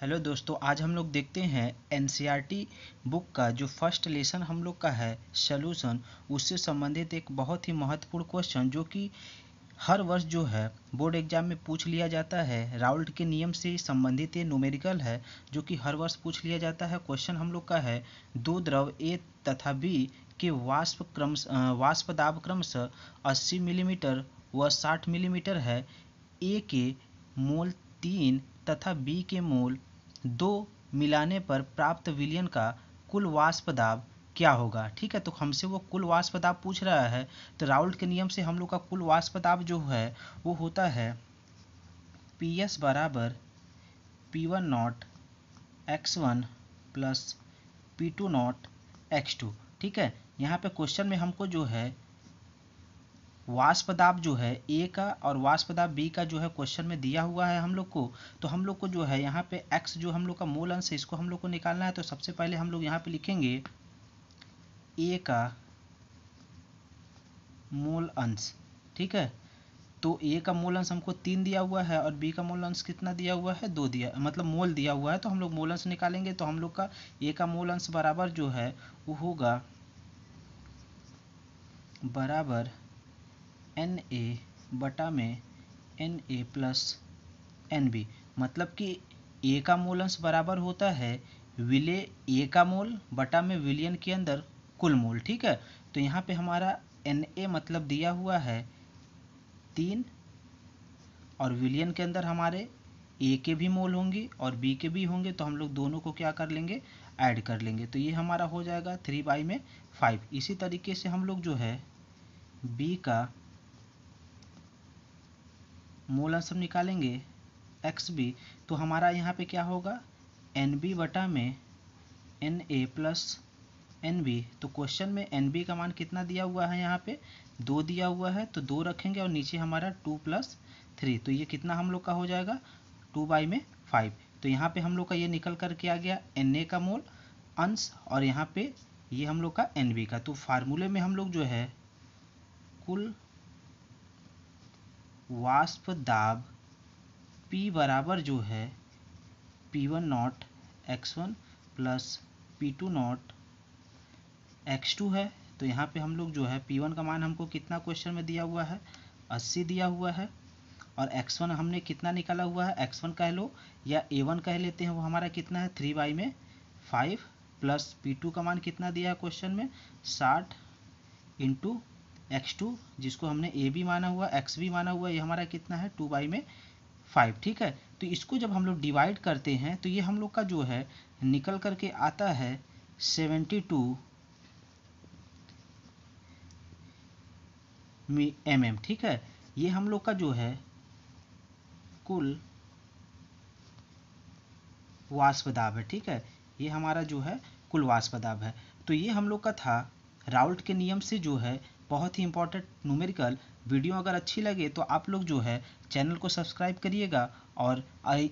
hello दोस्तों आज हम लोग देखते हैं एन e बुक का जो फर्स्ट लेसन हम लोग का है सोल्यूशन उससे संबंधित एक बहुत ही महत्वपूर्ण क्वेश्चन जो कि हर वर्ष जो है बोर्ड एग्जाम में पूछ लिया जाता है राउल्ट के नियम से संबंधित ये न्यूमेरिकल है जो कि हर वर्ष पूछ लिया जाता है क्वेश्चन हम लोग का है दो द्रव ए तथा बी के वाष्प क्रम वाष्प दाब क्रमशः अस्सी मिलीमीटर व साठ मिलीमीटर है ए के मोल तीन तथा बी के मोल दो मिलाने पर प्राप्त विलयन का कुल वाष्प दाब क्या होगा ठीक है तो हमसे वो कुल वाष्प दाब पूछ रहा है तो राउल्ट के नियम से हम लोग का कुल वाष्प दाब जो है वो होता है पी एस बराबर P one naught X one plus P two naught X two ठीक है यहाँ पे क्वेश्चन में हमको जो है वाष्पदाब जो है ए का और वाष्पदाब बी का जो है क्वेश्चन में दिया हुआ है हम लोग को तो हम लोग को जो है यहाँ पे एक्स जो हम लोग का मूल अंश है इसको हम लोग को निकालना है तो सबसे पहले हम लोग यहाँ पे लिखेंगे ए का मूल अंश ठीक है तो ए का मूल अंश हमको तीन दिया हुआ है और बी का मूल अंश कितना दिया हुआ है दो दिया मतलब मोल दिया हुआ है तो हम लोग मोल अंश निकालेंगे तो हम लोग का ए का मोल अंश बराबर जो है वो होगा बराबर एन ए बटा में N A plus N B मतलब कि ए का अंश बराबर होता है विले ए का मोल बटा में विलियन के अंदर कुल मोल ठीक है तो यहाँ पे हमारा एन ए मतलब दिया हुआ है तीन और विलियन के अंदर हमारे ए के भी मोल होंगे और बी के भी होंगे तो हम लोग दोनों को क्या कर लेंगे ऐड कर लेंगे तो ये हमारा हो जाएगा थ्री बाई में फाइव इसी तरीके से हम लोग जो है बी का मोल सब निकालेंगे एक्स बी तो हमारा यहाँ पे क्या होगा एन बी बटा में N A plus N B तो क्वेश्चन में एन बी का मान कितना दिया हुआ है यहाँ पे दो दिया हुआ है तो दो रखेंगे और नीचे हमारा टू प्लस थ्री तो ये कितना हम लोग का हो जाएगा टू बाई में फाइव तो यहाँ पे हम लोग का ये निकल कर के आ गया एन ए का मोल अंश और यहाँ पे ये हम लोग का एन बी का तो फार्मूले में हम लोग जो है कुल वाष्प दाब P बराबर जो है P1 one naught X one plus P two naught X two है तो यहाँ पे हम लोग जो है P1 का मान हमको कितना क्वेश्चन में दिया हुआ है 80 दिया हुआ है और x1 हमने कितना निकाला हुआ है x1 कह लो या a1 कह लेते हैं वो हमारा कितना है थ्री बाई में फाइव प्लस पी टू का मान कितना दिया है क्वेश्चन में साठ इंटू एक्स टू जिसको हमने ए भी माना हुआ एक्स भी माना हुआ ये हमारा कितना है टू बाई में फाइव ठीक है तो इसको जब हम लोग डिवाइड करते हैं तो ये हम लोग का जो है निकल करके आता है सेवेंटी टू एम एम ठीक है ये हम लोग का जो है कुल वास्पदाब है ठीक है ये हमारा जो है कुल वास्पदाब है तो ये हम लोग का था राउल्ट के नियम से जो है बहुत ही इंपॉर्टेंट न्यूमेरिकल वीडियो अगर अच्छी लगे तो आप लोग जो है चैनल को सब्सक्राइब करिएगा और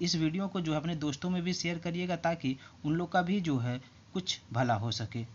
इस वीडियो को जो है अपने दोस्तों में भी शेयर करिएगा ताकि उन लोग का भी जो है कुछ भला हो सके